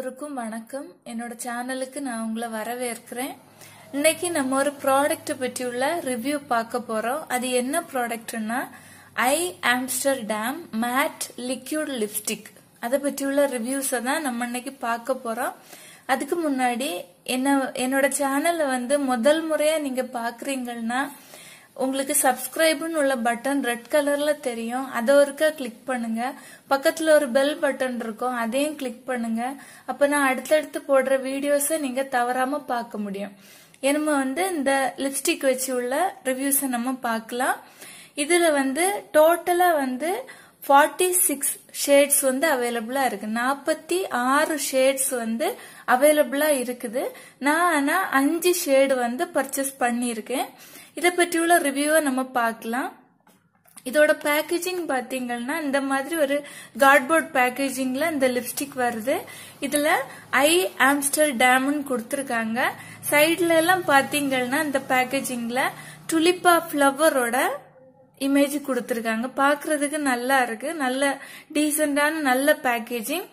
எல்லோருக்கும் வணக்கம் என்னோட சேனலுக்கு நான் உங்களை வரவேற்கிறேன் இன்னைக்கு நம்ம ஒரு ப்ராடக்ட் பற்றி உள்ள ரிவ்யூ பார்க்க போறோம் அது என்ன ப்ராடக்ட்னா I Amsterdam matte liquid lipstick அதை பற்றி உள்ள ரிவ்யூஸை தான் நம்ம இன்னைக்கு பார்க்க போறோம் அதுக்கு முன்னாடி என்ன என்னோட சேனல்ல வந்து முதல் முறையா நீங்க பாக்குறீங்கன்னா உங்களுக்கு சப்ஸ்கிரைப்னு உள்ள பட்டன் ரெட் கலர்ல தெரியும் அதை ஒருக்க கிளிக் பண்ணுங்க பக்கத்துல ஒரு பெல் பட்டன் இருக்கும் அதையும் கிளிக் பண்ணுங்க அப்ப நான் அடுத்தடுத்து போடுற வீடியோஸை நீங்க தவறாம பார்க்க முடியும் நம்ம வந்து இந்த லிப்ஸ்டிக் வச்சு உள்ள ரிவ்யூஸை நம்ம பார்க்கலாம் இதுல வந்து டோட்டலா வந்து ஃபார்ட்டி சிக்ஸ் ஷேட்ஸ் வந்து அவைலபிளா இருக்கு நாற்பத்தி ஆறு ஷேட்ஸ் வந்து அவைலபிளா இருக்குது நான் ஆனா அஞ்சு ஷேடு வந்து பர்ச்சேஸ் பண்ணியிருக்கேன் இதை பற்றியுள்ள ரிவ்யூவை நம்ம பார்க்கலாம் இதோட பேக்கேஜிங் பார்த்தீங்கன்னா இந்த மாதிரி ஒரு கார்ட்போர்ட் பேக்கேஜிங்ல இந்த லிப்ஸ்டிக் வருது இதுல ஐ ஆம்ஸ்டர் டேமுன்னு கொடுத்துருக்காங்க சைட்ல எல்லாம் பாத்தீங்கன்னா இந்த பேக்கேஜிங்ல டுலிப்பா பிளவரோட இமேஜ் கொடுத்துருக்காங்க பாக்குறதுக்கு நல்லா இருக்கு நல்ல டீசென்டான நல்ல பேக்கேஜிங்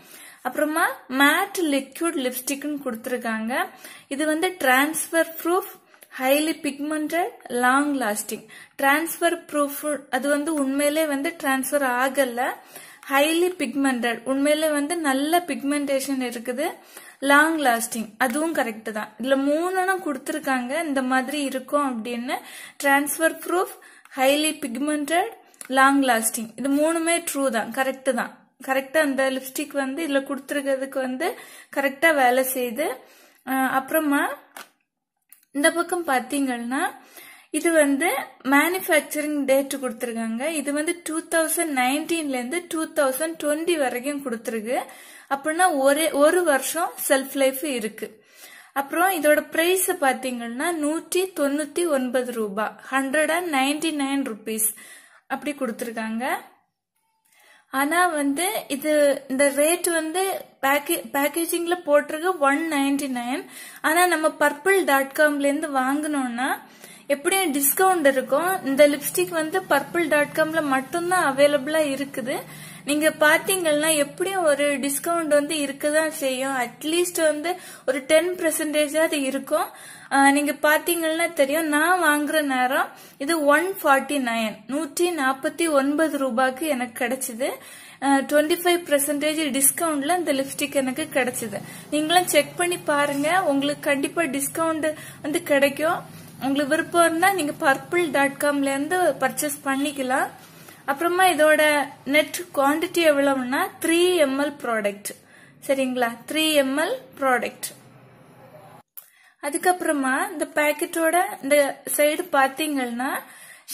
அப்புறமா மேட் லிக்யூட் லிப்ஸ்டிக்னு கொடுத்துருக்காங்க இது வந்து transfer proof highly pigmented long lasting transfer proof அது வந்து உண்மையிலே வந்து டிரான்ஸ்பர் ஆகலை ஹைலி பிக்மெண்டட் உண்மையிலே வந்து நல்ல பிக்மெண்டேஷன் இருக்குது லாங் லாஸ்டிங் அதுவும் கரெக்ட் தான் இதுல மூணுனும் கொடுத்துருக்காங்க இந்த மாதிரி இருக்கும் அப்படின்னு transfer proof highly pigmented long lasting இது மூணுமே ட்ரூ தான் கரெக்ட் தான் கரெக்டா அந்த லிப்ஸ்டிக் வந்து இதுல கொடுத்துருக்கிறதுக்கு வந்து கரெக்டா வேலை செய்யுது அப்புறமா இந்த பக்கம் பார்த்தீங்கன்னா இது வந்து மேனுஃபேக்சரிங் டேட் கொடுத்துருக்காங்க இது வந்து டூ தௌசண்ட் நைன்டீன்லேருந்து டூ தௌசண்ட் டுவெண்ட்டி வரைக்கும் கொடுத்துருக்கு அப்படின்னா ஒரே ஒரு வருஷம் செல்ஃப் லைஃப் இருக்கு அப்புறம் இதோட பிரைஸ் பாத்தீங்கன்னா நூற்றி தொண்ணூற்றி ஒன்பது ரூபாய் hundred and ninety nine rupees அப்படி கொடுத்துருக்காங்க ஆனா வந்து இது இந்த ரேட் வந்து பேக்கேஜிங்ல போட்டிருக்கு ஒன் நைன்டி நைன் ஆனா நம்ம பர்பிள் டாட் காம்ல இருந்து வாங்கினோம்னா எப்படியும் டிஸ்கவுண்ட் இருக்கும் இந்த லிப்ஸ்டிக் வந்து பர்பிள் டாட் காம்ல மட்டும்தான் அவைலபிளா இருக்குது நீங்க பாத்தீங்கன்னா எப்படியும் ஒரு டிஸ்கவுண்ட் வந்து இருக்கதான் செய்யும் அட்லீஸ்ட் வந்து ஒரு டென் பெர்சன்டேஜ் அது இருக்கும் நீங்க பாத்தீங்கன்னா தெரியும் நான் வாங்குற நேரம் இது ஒன் ஃபார்ட்டி நைன் நூற்றி நாற்பத்தி ஒன்பது ரூபாய்க்கு எனக்கு கிடைச்சது டுவெண்ட்டி ஃபைவ் பெர்சன்டேஜ் டிஸ்கவுண்ட்ல இந்த லிப்ஸ்டிக் எனக்கு கிடைச்சது நீங்களும் செக் பண்ணி பாருங்க உங்களுக்கு கண்டிப்பா டிஸ்கவுண்ட் வந்து கிடைக்கும் உங்களுக்கு விருப்பம் இருந்தா நீங்க பர்பிள் டாட் காம்ல இருந்து பர்ச்சேஸ் பண்ணிக்கலாம் அப்புறமா இதோட நெட் குவான்டிட்டி எவ்வளவுனா த்ரீ எம்எல் ப்ராடக்ட் சரிங்களா த்ரீ எம்எல் ப்ராடக்ட் அதுக்கப்புறமா இந்த பேக்கெட்டோட இந்த சைடு பாத்தீங்கன்னா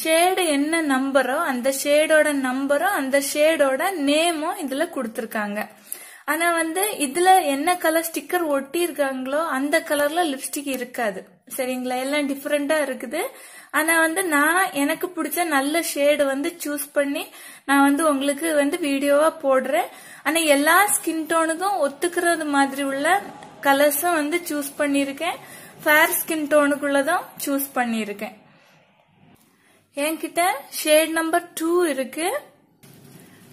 ஷேடு என்ன நம்பரோ அந்த ஷேடோட நம்பரோ அந்த ஷேடோட நேமோ இதுல கொடுத்துருக்காங்க ஆனா வந்து இதுல என்ன கலர் ஸ்டிக்கர் ஒட்டி இருக்காங்களோ அந்த கலர்ல லிப்ஸ்டிக் இருக்காது சரிங்களா எல்லாம் டிஃபரெண்டா இருக்குது ஆனா வந்து நான் எனக்கு பிடிச்ச நல்ல ஷேடு வந்து சூஸ் பண்ணி நான் வந்து உங்களுக்கு வந்து வீடியோவா போடுறேன் ஆனா எல்லா ஸ்கின் டோனுக்கும் ஒத்துக்கிறது மாதிரி உள்ள கலர்ஸும் வந்து சூஸ் பண்ணியிருக்கேன் ஃபேர் ஸ்கின் டோனுக்குள்ளதான் சூஸ் பண்ணியிருக்கேன் என்கிட்ட ஷேட் நம்பர் டூ இருக்கு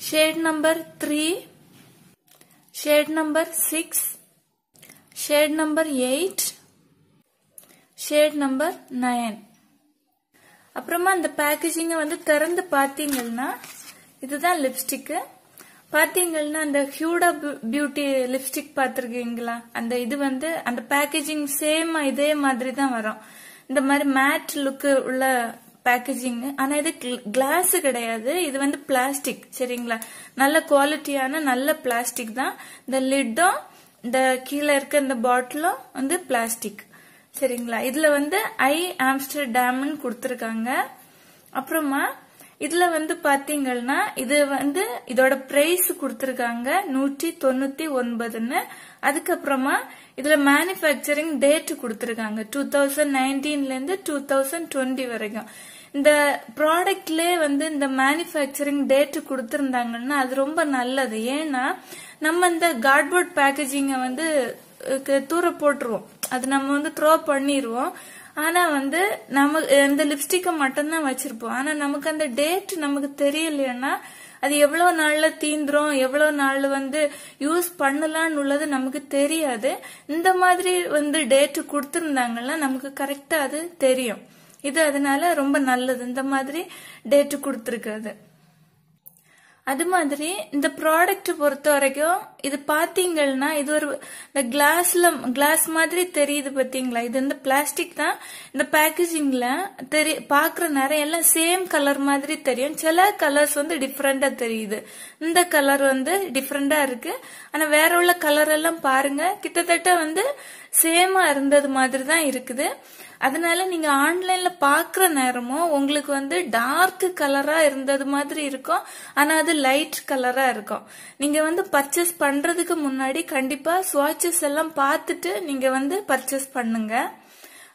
shade number three shade number six shade number eight shade number nine அப்புறமா அந்த பேக்கேஜிங்கை வந்து திறந்து பாத்தீங்கன்னா இதுதான் லிப்ஸ்டிக்கு பாத்தீங்கன்னா அந்த ஹியூடா பியூட்டி லிப்ஸ்டிக் பார்த்துருக்கீங்களா அந்த இது வந்து அந்த பேக்கேஜிங் சேம் இதே மாதிரி தான் வரும் இந்த மாதிரி மேட் லுக்கு உள்ள பேக்கேஜிங் ஆனா இது கிளாஸ் கிடையாது இது வந்து பிளாஸ்டிக் சரிங்களா நல்ல குவாலிட்டியான நல்ல பிளாஸ்டிக் தான் இந்த லிட்டும் இந்த கீழே இருக்க இந்த பாட்டிலும் வந்து பிளாஸ்டிக் சரிங்களா இதுல வந்து ஐ ஆம்ஸ்டர்டாம்னு கொடுத்துருக்காங்க அப்புறமா இதுல வந்து பாத்தீங்கன்னா இது வந்து இதோட பிரைஸ் கொடுத்துருக்காங்க நூற்றி தொண்ணூத்தி ஒன்பதுன்னு அதுக்கப்புறமா இதுல மேனுபேக்சரிங் டேட் கொடுத்துருக்காங்க டூ தௌசண்ட் நைன்டீன்ல இருந்து டூ தௌசண்ட் டுவெண்ட்டி வரைக்கும் இந்த ப்ராடக்ட்ல வந்து இந்த மேனுஃபேக்சரிங் டேட்டு கொடுத்துருந்தாங்கன்னா அது ரொம்ப நல்லது ஏன்னா நம்ம இந்த கார்ட்போர்ட் பேக்கேஜிங்கை வந்து தூர போட்டுருவோம் அது நம்ம வந்து த்ரோ பண்ணிடுவோம் ஆனா வந்து நம்ம இந்த லிப்ஸ்டிக்கை மட்டும்தான் வச்சிருப்போம் ஆனா நமக்கு அந்த டேட் நமக்கு தெரியலைன்னா அது எவ்வளவு நாள்ல தீந்துரும் எவ்வளவு நாள் வந்து யூஸ் பண்ணலான்னு உள்ளது நமக்கு தெரியாது இந்த மாதிரி வந்து டேட் கொடுத்துருந்தாங்கன்னா நமக்கு கரெக்டா அது தெரியும் இது அதனால ரொம்ப நல்லது இந்த மாதிரி டேட் கொடுத்துருக்குறது அது மாதிரி இந்த ப்ராடக்ட் பொறுத்த வரைக்கும் இது பாத்தீங்கன்னா இது ஒரு இந்த கிளாஸ்ல கிளாஸ் மாதிரி தெரியுது பாத்தீங்களா இது வந்து பிளாஸ்டிக் தான் இந்த பேக்கேஜிங்ல தெரிய பார்க்குற நேரம் எல்லாம் சேம் கலர் மாதிரி தெரியும் சில கலர்ஸ் வந்து டிஃப்ரெண்டா தெரியுது இந்த கலர் வந்து டிஃப்ரெண்டா இருக்கு ஆனா வேற உள்ள கலர் எல்லாம் பாருங்க கிட்டத்தட்ட வந்து சேமா இருந்தது மாதிரி தான் இருக்குது அதனால நீங்க ஆன்லைன்ல பாக்குற நேரமும் உங்களுக்கு வந்து டார்க் கலரா இருந்தது மாதிரி இருக்கும் ஆனா அது லைட் கலரா இருக்கும் நீங்க வந்து பர்ச்சேஸ் பண்றதுக்கு முன்னாடி கண்டிப்பா ஸ்வாட்சஸ் எல்லாம் பார்த்துட்டு நீங்க வந்து பர்ச்சேஸ் பண்ணுங்க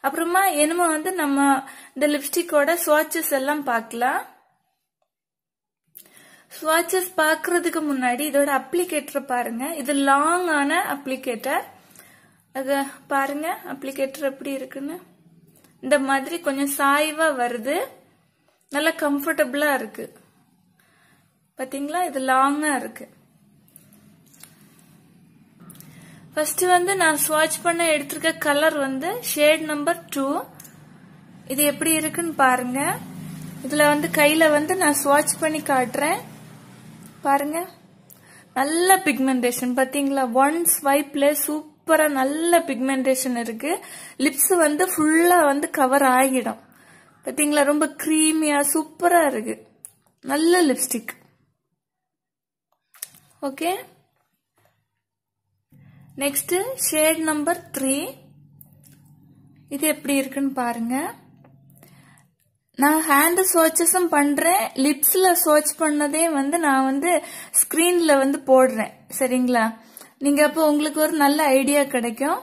அப்புறமா என்னமோ வந்து நம்ம இந்த லிப்ஸ்டிக்கோட ஸ்வாட்சஸ் எல்லாம் பார்க்கலாம் ஸ்வாட்சஸ் பாக்குறதுக்கு முன்னாடி இதோட அப்ளிகேட்டர் பாருங்க இது லாங் ஆன அப்ளிகேட்டர் அது பாருங்க அப்ளிகேட்டர் எப்படி இருக்குன்னு இந்த மாதிரி கொஞ்சம் சாய்வா வருது நல்லா கம்ஃபர்டபுளா இருக்கு பாத்தீங்களா இது லாங்கா இருக்கு ஃபர்ஸ்ட் வந்து நான் ஸ்வாட்ச் பண்ண எடுத்திருக்க கலர் வந்து ஷேட் நம்பர் டூ இது எப்படி இருக்குன்னு பாருங்க இதுல வந்து கையில வந்து நான் ஸ்வாட்ச் பண்ணி காட்டுறேன் பாருங்க நல்ல பிக்மெண்டேஷன் பாத்தீங்களா ஒன் ஸ்வைப்ல சூப்பர் சூப்பரா நல்ல பிக்மெண்டேஷன் இருக்கு லிப்ஸ் வந்து ஃபுல்லா வந்து கவர் ஆகிடும் பாத்தீங்களா ரொம்ப கிரீமியா சூப்பரா இருக்கு நல்ல lipstick okay next shade number three இது எப்படி இருக்குன்னு பாருங்க நான் ஹேண்ட் சோச்சஸும் பண்றேன் லிப்ஸ்ல சோச் பண்ணதே வந்து நான் வந்து ஸ்கிரீன்ல வந்து போடுறேன் சரிங்களா நீங்க அப்ப உங்களுக்கு ஒரு நல்ல ஐடியா கிடைக்கும்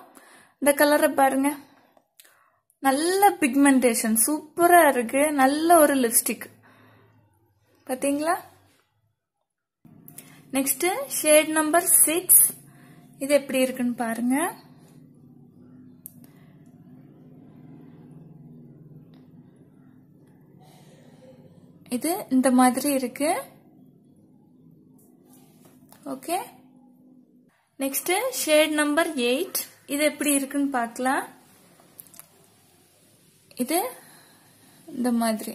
இந்த கலரை பாருங்க நல்ல பிக்மெண்டேஷன் சூப்பரா இருக்கு நல்ல ஒரு லிப்ஸ்டிக் பாத்தீங்களா நெக்ஸ்ட் ஷேட் நம்பர் சிக்ஸ் இது எப்படி இருக்குன்னு பாருங்க இது இந்த மாதிரி இருக்கு okay next shade number eight இது எப்படி இருக்குன்னு பார்க்கலாம் இது இந்த மாதிரி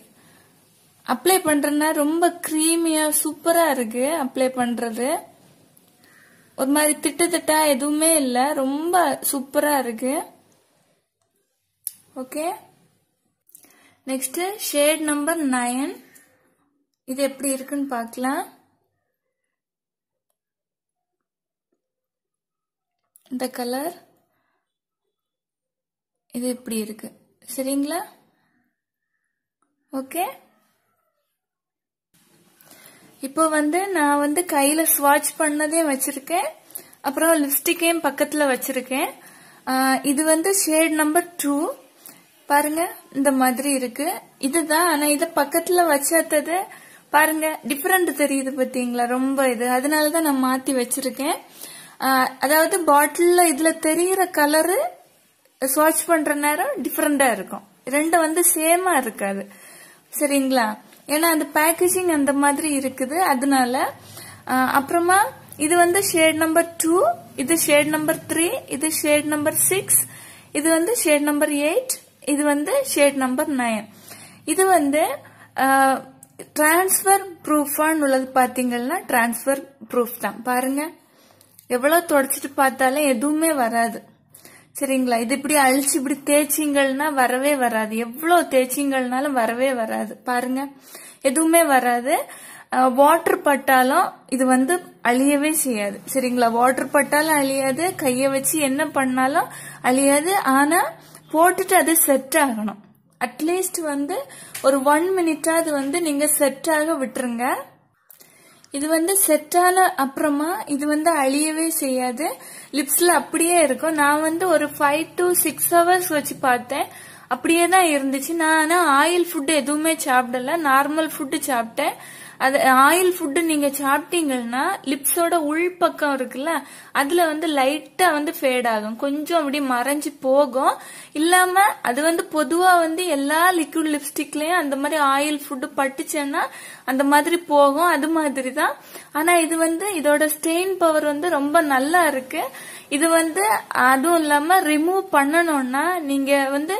அப்ளை பண்றதுனா ரொம்ப கிரீமியா சூப்பரா இருக்கு அப்ளை பண்றது ஒரு மாதிரி திட்ட திட்டா எதுவுமே இல்லை ரொம்ப சூப்பரா இருக்கு okay next shade number nine இது எப்படி இருக்குன்னு பார்க்கலாம் இந்த கலர் இது இப்படி இருக்கு சரிங்களா ஓகே இப்போ வந்து நான் வந்து கையில ஸ்வாட்ச் பண்ணதையும் வச்சிருக்கேன் அப்புறம் லிப்ஸ்டிக்கையும் பக்கத்துல வச்சிருக்கேன் இது வந்து ஷேட் நம்பர் டூ பாருங்க இந்த மாதிரி இருக்கு இதுதான் ஆனா இத பக்கத்துல வச்சாத்தது பாருங்க டிஃப்ரெண்ட் தெரியுது பாத்தீங்களா ரொம்ப இது அதனாலதான் நான் மாத்தி வச்சிருக்கேன் அதாவது பாட்டிலில் இதில் தெரிகிற கலரு ஸ்வாட்ச் பண்ணுற நேரம் டிஃப்ரெண்ட்டாக இருக்கும் ரெண்டும் வந்து சேமாக இருக்காது சரிங்களா ஏன்னா அந்த பேக்கேஜிங் அந்த மாதிரி இருக்குது அதனால அப்புறமா இது வந்து ஷேட் நம்பர் டூ இது ஷேட் நம்பர் த்ரீ இது ஷேட் நம்பர் சிக்ஸ் இது வந்து ஷேட் நம்பர் எயிட் இது வந்து ஷேட் நம்பர் நைன் இது வந்து டிரான்ஸ்பர் ப்ரூஃபான்னு உள்ளது பார்த்தீங்கன்னா டிரான்ஸ்பர் ப்ரூஃப் தான் பாருங்கள் எவ்வளவு தொடச்சிட்டு பார்த்தாலும் எதுவுமே வராது சரிங்களா இது இப்படி அழிச்சு இப்படி தேய்ச்சிங்கள்னா வரவே வராது எவ்வளோ தேய்ச்சிங்கள்னாலும் வரவே வராது பாருங்க எதுவுமே வராது வாட்டர் பட்டாலும் இது வந்து அழியவே செய்யாது சரிங்களா வாட்டர் பட்டாலும் அழியாது கையை வச்சு என்ன பண்ணாலும் அழியாது ஆனா போட்டுட்டு அது செட் ஆகணும் அட்லீஸ்ட் வந்து ஒரு ஒன் மினிட்டாவது வந்து நீங்க செட் ஆக விட்டுருங்க இது வந்து செட்டான அப்புறமா இது வந்து அழியவே செய்யாது லிப்ஸ்ல அப்படியே இருக்கும் நான் வந்து ஒரு ஃபைவ் டு சிக்ஸ் ஹவர்ஸ் வச்சு பார்த்தேன் அப்படியே தான் இருந்துச்சு நான் ஆனால் ஆயில் ஃபுட் எதுவுமே சாப்பிடல நார்மல் ஃபுட்டு சாப்பிட்டேன் அது ஆயில் ஃபுட்டு நீங்க சாப்பிட்டீங்கன்னா லிப்ஸோட உள்பக்கம் இருக்குல்ல அதுல வந்து லைட்டா வந்து ஃபேட் ஆகும் கொஞ்சம் அப்படி மறைஞ்சு போகும் இல்லாம அது வந்து பொதுவா வந்து எல்லா லிக்விட் லிப்ஸ்டிக்லயும் அந்த மாதிரி ஆயில் ஃபுட்டு பட்டுச்சேன்னா அந்த மாதிரி போகும் அது மாதிரி தான் ஆனா இது வந்து இதோட ஸ்டெயின் பவர் வந்து ரொம்ப நல்லா இருக்கு இது வந்து அதுவும் இல்லாம ரிமூவ் பண்ணணும்னா நீங்க வந்து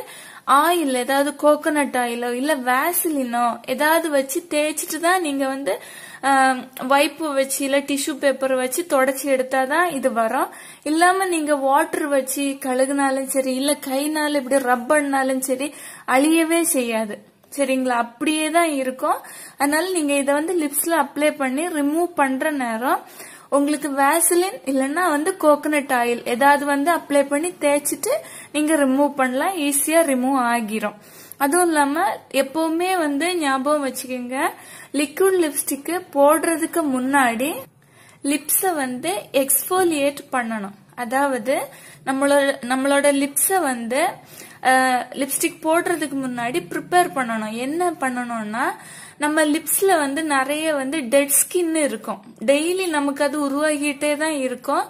ஆயில் ஏதாவது கோகோனட் ஆயிலோ இல்ல வேசிலினோ ஏதாவது வச்சு தேய்ச்சிட்டு தான் நீங்க வந்து வைப்பு வச்சு இல்ல டிஷ்யூ பேப்பர் வச்சு தொடச்சி எடுத்தாதான் இது வரும் இல்லாம நீங்க வாட்டர் வச்சு கழுகுனாலும் சரி இல்ல கைனால இப்படி ரப் பண்ணாலும் சரி அழியவே செய்யாது சரிங்களா அப்படியே தான் இருக்கும் அதனால நீங்க இதை வந்து லிப்ஸ்ல அப்ளை பண்ணி ரிமூவ் பண்ற நேரம் உங்களுக்கு வேசலின் இல்லைன்னா வந்து கோகனட் ஆயில் ஏதாவது வந்து அப்ளை பண்ணி தேய்ச்சிட்டு நீங்க ரிமூவ் பண்ணலாம் ஈஸியா ரிமூவ் ஆகிரும் அதுவும் இல்லாம எப்பவுமே வந்து ஞாபகம் வச்சுக்கோங்க லிக்விட் லிப்ஸ்டிக்கு போடுறதுக்கு முன்னாடி லிப்ஸை வந்து எக்ஸ்போலியேட் பண்ணணும் அதாவது நம்மளோட நம்மளோட லிப்ஸை வந்து லிப்ஸ்டிக் போடுறதுக்கு முன்னாடி ப்ரிப்பேர் பண்ணணும் என்ன பண்ணணும்னா நம்ம லிப்ஸ்ல வந்து நிறைய வந்து டெட் ஸ்கின் இருக்கும் டெய்லி நமக்கு அது உருவாகிட்டே தான் இருக்கும்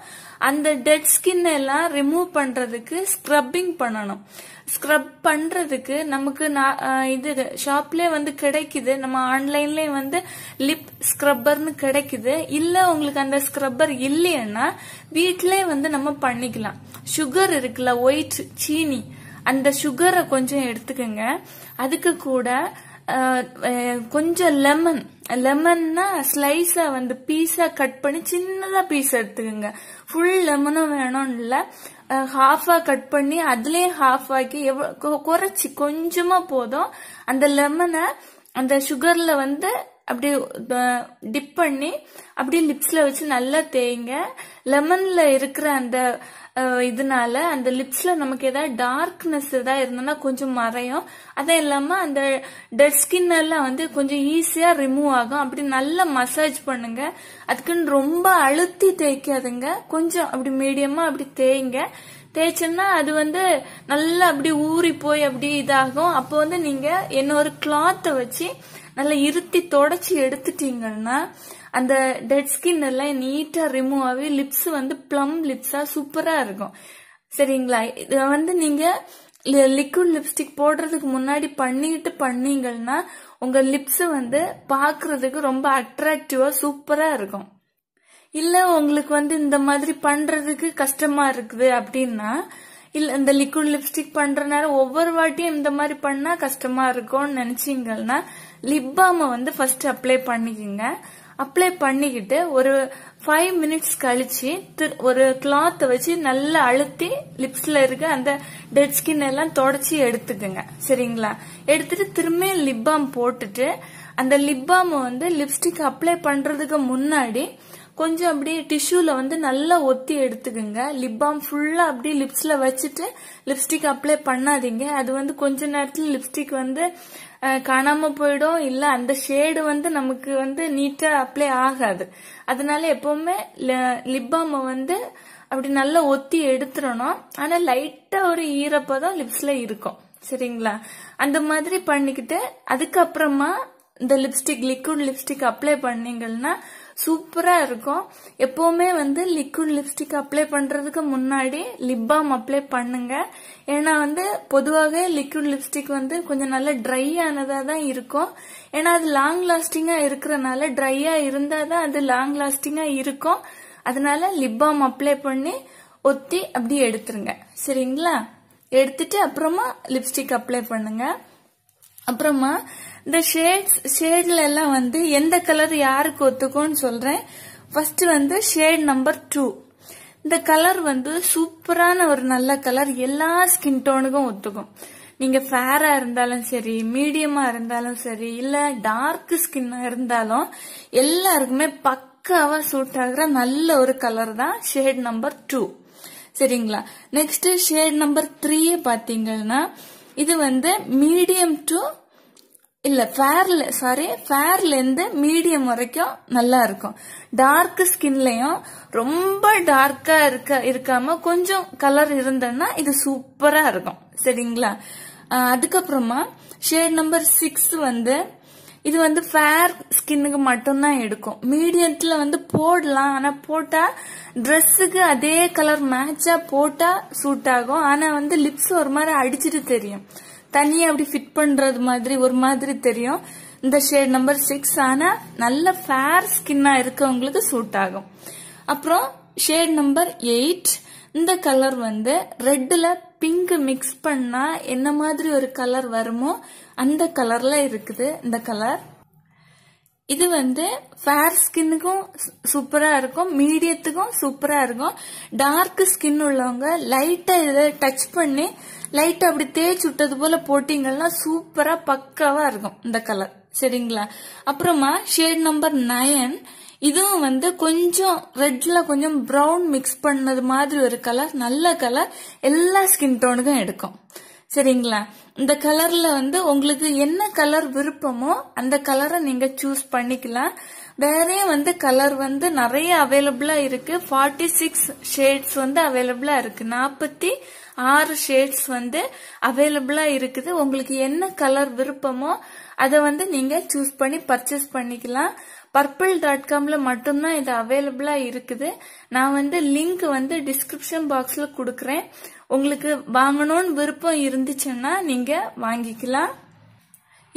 அந்த டெட் ஸ்கின் எல்லாம் ரிமூவ் பண்றதுக்கு ஸ்க்ரப்பிங் பண்ணணும் ஸ்க்ரப் பண்றதுக்கு நமக்கு இது ஷாப்ல வந்து கிடைக்குது நம்ம ஆன்லைன்ல வந்து லிப் ஸ்க்ரப்பர்னு கிடைக்குது இல்ல உங்களுக்கு அந்த ஸ்க்ரப்பர் இல்லையன்னா வீட்டிலே வந்து நம்ம பண்ணிக்கலாம் சுகர் இருக்குல்ல ஒயிட் சீனி அந்த சுகரை கொஞ்சம் எடுத்துக்கோங்க அதுக்கு கூட கொஞ்சம் லெமன் லெமன்னா ஸ்லைஸை வந்து பீஸாக கட் பண்ணி சின்னதாக பீஸ் எடுத்துக்கோங்க ஃபுல் லெமனும் வேணும் இல்லை ஹாஃபாக கட் பண்ணி அதுலயும் ஹாஃப் ஆக்கி குறைச்சி கொஞ்சமாக போதும் அந்த லெமனை அந்த சுகரில் வந்து அப்படி டிப் பண்ணி அப்படியே லிப்ஸில் வச்சு நல்லா தேய்ங்க லெமனில் இருக்கிற அந்த இதனால அந்த லிப்ஸ்ல நமக்கு ஏதாவது டார்க்னஸ் ஏதாவது இருந்தோம்னா கொஞ்சம் மறையும் அதுவும் இல்லாம அந்த டெட் ஸ்கின் எல்லாம் வந்து கொஞ்சம் ஈஸியா ரிமூவ் ஆகும் அப்படி நல்லா மசாஜ் பண்ணுங்க அதுக்குன்னு ரொம்ப அழுத்தி தேய்க்காதுங்க கொஞ்சம் அப்படி மீடியமா அப்படி தேய்ங்க தேய்ச்சோம்னா அது வந்து நல்லா அப்படி ஊறி போய் அப்படி இதாகும் அப்போ வந்து நீங்க ஒரு கிளாத்தை வச்சு நல்லா இருத்தி தொடச்சி எடுத்துட்டீங்கன்னா அந்த டெட் ஸ்கின் எல்லாம் நீட்டா ரிமூவ் ஆகி லிப்ஸ் வந்து பிளம் லிப்ஸா சூப்பரா இருக்கும் சரிங்களா இதை வந்து நீங்க லிக்விட் லிப்ஸ்டிக் போடுறதுக்கு முன்னாடி பண்ணிட்டு பண்ணீங்கன்னா உங்க லிப்ஸ் வந்து பாக்குறதுக்கு ரொம்ப அட்ராக்டிவா சூப்பரா இருக்கும் இல்ல உங்களுக்கு வந்து இந்த மாதிரி பண்றதுக்கு கஷ்டமா இருக்குது அப்படின்னா இல்லை இந்த லிக்விட் லிப்ஸ்டிக் பண்றதுனால ஒவ்வொரு வாட்டியும் இந்த மாதிரி பண்ணா கஷ்டமா இருக்கும்னு நினைச்சீங்கன்னா லிப் பாமை வந்து ஃபர்ஸ்ட் அப்ளை பண்ணிக்கோங்க அப்ளை பண்ணிக்கிட்டு ஒரு ஃபைவ் மினிட்ஸ் கழிச்சு ஒரு கிளாத் வச்சு நல்லா அழுத்தி லிப்ஸ்ல இருக்க அந்த டெட் ஸ்கின் எல்லாம் தொடச்சி எடுத்துக்குங்க சரிங்களா எடுத்துட்டு திரும்ப லிப் பாம் போட்டுட்டு அந்த லிப் பாம் வந்து லிப்ஸ்டிக் அப்ளை பண்றதுக்கு முன்னாடி கொஞ்சம் அப்படியே டிஷ்யூல வந்து நல்லா ஒத்தி எடுத்துக்குங்க லிப் பாம் ஃபுல்லா அப்படியே லிப்ஸ்ல வச்சுட்டு லிப்ஸ்டிக் அப்ளை பண்ணாதீங்க அது வந்து கொஞ்ச நேரத்துல லிப்ஸ்டிக் வந்து காணாம போயிடும் இல்ல அந்த ஷேடு வந்து நமக்கு வந்து நீட்டா அப்ளை ஆகாது அதனால எப்பவுமே லிப் பாம் வந்து அப்படி நல்லா ஒத்தி எடுத்துடணும் ஆனா லைட்டா ஒரு ஈரப்பதம் லிப்ஸ்ல இருக்கும் சரிங்களா அந்த மாதிரி பண்ணிக்கிட்டு அதுக்கப்புறமா இந்த லிப்ஸ்டிக் லிக்விட் லிப்ஸ்டிக் அப்ளை பண்ணீங்கன்னா சூப்பராக இருக்கும் எப்போவுமே வந்து லிக்விட் லிப்ஸ்டிக் அப்ளை பண்ணுறதுக்கு முன்னாடி லிப் பாம் அப்ளை பண்ணுங்க ஏன்னா வந்து பொதுவாகவே லிக்விட் லிப்ஸ்டிக் வந்து கொஞ்சம் நல்ல ட்ரை ஆனதா தான் இருக்கும் ஏன்னா அது லாங் லாஸ்டிங்காக இருக்கிறனால ட்ரையாக இருந்தால் தான் அது லாங் லாஸ்டிங்காக இருக்கும் அதனால லிப் பாம் அப்ளை பண்ணி ஒத்தி அப்படியே எடுத்துருங்க சரிங்களா எடுத்துட்டு அப்புறமா லிப்ஸ்டிக் அப்ளை பண்ணுங்க அப்புறமா இந்த ஷேட்ஸ் ஷேட்ல எல்லாம் வந்து எந்த கலர் யாருக்கு ஒத்துக்கும்னு சொல்றேன் ஃபர்ஸ்ட் வந்து ஷேட் நம்பர் டூ இந்த கலர் வந்து சூப்பரான ஒரு நல்ல கலர் எல்லா ஸ்கின் டோனுக்கும் ஒத்துக்கும் நீங்க ஃபேரா இருந்தாலும் சரி மீடியமா இருந்தாலும் சரி இல்ல டார்க் ஸ்கின்னா இருந்தாலும் எல்லாருக்குமே பக்காவா சூட் ஆகுற நல்ல ஒரு கலர் தான் ஷேட் நம்பர் டூ சரிங்களா நெக்ஸ்ட் ஷேட் நம்பர் த்ரீ பாத்தீங்கன்னா இது வந்து மீடியம் டு இல்லை ஃபேர்ல சாரி ஃபேர்லேருந்து மீடியம் வரைக்கும் நல்லா இருக்கும் டார்க் ஸ்கின்லயும் ரொம்ப டார்க்காக இருக்க இருக்காம கொஞ்சம் கலர் இருந்தா இது சூப்பராக இருக்கும் சரிங்களா அதுக்கப்புறமா ஷேட் நம்பர் சிக்ஸ் வந்து இது வந்து ஃபேர் ஸ்கின்னுக்கு மட்டும்தான் எடுக்கும் மீடியத்துல வந்து போடலாம் ஆனா போட்டா ட்ரெஸ்ஸுக்கு அதே கலர் மேட்சா போட்டா சூட் ஆகும் ஆனா வந்து லிப்ஸ் ஒரு மாதிரி அடிச்சிட்டு தெரியும் தனியா அப்படி ஃபிட் பண்றது மாதிரி ஒரு மாதிரி தெரியும் இந்த ஷேட் நம்பர் சிக்ஸ் ஆனா நல்ல ஃபேர் ஸ்கின்னா இருக்கவங்களுக்கு சூட் ஆகும் அப்புறம் ஷேட் நம்பர் எயிட் இந்த கலர் வந்து ரெட்டில் பிங்க் மிக்ஸ் பண்ணா என்ன மாதிரி ஒரு கலர் வருமோ அந்த கலர்ல இருக்குது இந்த கலர் இது வந்து ஃபேர் ஸ்கின்னுக்கும் சூப்பரா இருக்கும் மீடியத்துக்கும் சூப்பரா இருக்கும் டார்க் ஸ்கின் உள்ளவங்க லைட்டா இதை டச் பண்ணி லைட்டா அப்படி தேய்ச்சி விட்டது போல போட்டீங்கன்னா சூப்பரா பக்காவா இருக்கும் இந்த கலர் சரிங்களா அப்புறமா ஷேட் நம்பர் நயன் இதுவும் வந்து கொஞ்சம் ரெட்ல கொஞ்சம் ப்ரௌன் மிக்ஸ் பண்ணது மாதிரி ஒரு கலர் நல்ல கலர் எல்லா ஸ்கின் டோனுக்கும் எடுக்கும் சரிங்களா இந்த கலர்ல வந்து உங்களுக்கு என்ன கலர் விருப்பமோ அந்த கலரை நீங்க சூஸ் பண்ணிக்கலாம் வேறே வந்து கலர் வந்து நிறைய அவைலபிளா இருக்கு ஃபார்ட்டி சிக்ஸ் ஷேட்ஸ் வந்து அவைலபிளா இருக்கு நாற்பத்தி ஆறு ஷேட்ஸ் வந்து அவைலபிளா இருக்குது உங்களுக்கு என்ன கலர் விருப்பமோ அதை வந்து நீங்க சூஸ் பண்ணி பர்ச்சேஸ் பண்ணிக்கலாம் பர்பிள் டாட் காம்ல மட்டும்தான் இது அவைலபிளா இருக்குது நான் வந்து லிங்க் வந்து டிஸ்கிரிப்ஷன் பாக்ஸ்ல கொடுக்குறேன் உங்களுக்கு வாங்கணும்னு விருப்பம் இருந்துச்சுன்னா நீங்க வாங்கிக்கலாம்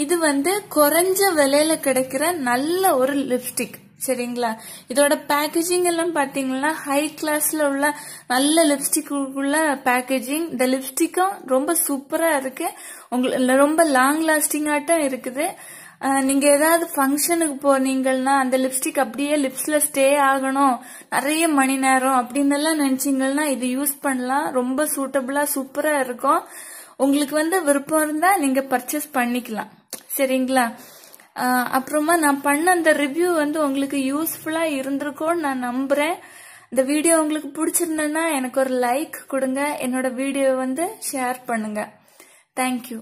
இது வந்து குறைஞ்ச விலையில கிடைக்கிற நல்ல ஒரு லிப்ஸ்டிக் சரிங்களா இதோட பேக்கேஜிங் எல்லாம் பாத்தீங்கன்னா ஹை கிளாஸ்ல உள்ள நல்ல லிப்ஸ்டிக் உள்ள பேக்கேஜிங் இந்த லிப்ஸ்டிக்கும் ரொம்ப சூப்பரா இருக்கு உங்களுக்கு ரொம்ப லாங் லாஸ்டிங் ஆட்டம் இருக்குது நீங்க ஏதாவது ஃபங்க்ஷனுக்கு போனீங்கன்னா அந்த லிப்ஸ்டிக் அப்படியே லிப்ஸ்ல ஸ்டே ஆகணும் நிறைய மணி நேரம் அப்படின்னு எல்லாம் நினைச்சீங்கன்னா இது யூஸ் பண்ணலாம் ரொம்ப சூட்டபிளா சூப்பரா இருக்கும் உங்களுக்கு வந்து விருப்பம் இருந்தா நீங்க பர்ச்சேஸ் பண்ணிக்கலாம் சரிங்களா அப்புறமா நான் பண்ண அந்த ரிவ்யூ வந்து உங்களுக்கு யூஸ்ஃபுல்லா இருந்திருக்கும்னு நான் நம்புறேன் இந்த வீடியோ உங்களுக்கு பிடிச்சிருந்தேன்னா எனக்கு ஒரு லைக் கொடுங்க என்னோட வீடியோ வந்து ஷேர் பண்ணுங்க தேங்க்யூ